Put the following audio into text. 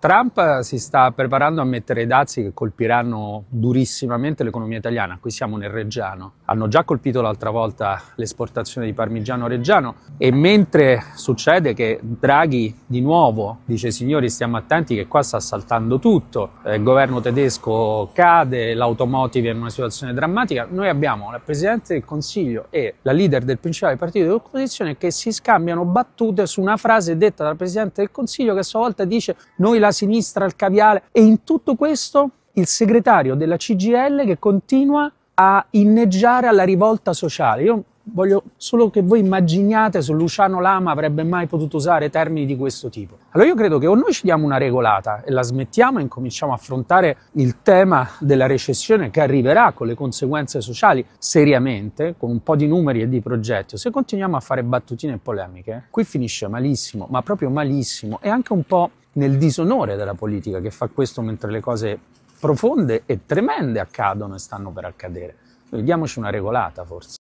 Trump si sta preparando a mettere i dazi che colpiranno durissimamente l'economia italiana. Qui siamo nel Reggiano. Hanno già colpito l'altra volta l'esportazione di parmigiano reggiano e mentre succede che Draghi di nuovo dice signori stiamo attenti che qua sta saltando tutto, eh, il governo tedesco cade, l'automotive è in una situazione drammatica, noi abbiamo la Presidente del Consiglio e la leader del principale partito dell'opposizione che si scambiano battute su una frase detta dal Presidente del Consiglio che a sua volta dice noi la la sinistra il caviale. E in tutto questo il segretario della CGL che continua a inneggiare alla rivolta sociale. Io voglio solo che voi immaginiate se Luciano Lama avrebbe mai potuto usare termini di questo tipo. Allora io credo che o noi ci diamo una regolata e la smettiamo e incominciamo a affrontare il tema della recessione che arriverà con le conseguenze sociali seriamente, con un po' di numeri e di progetti, se continuiamo a fare battutine e polemiche, qui finisce malissimo, ma proprio malissimo e anche un po' nel disonore della politica che fa questo mentre le cose profonde e tremende accadono e stanno per accadere. Quindi diamoci una regolata forse.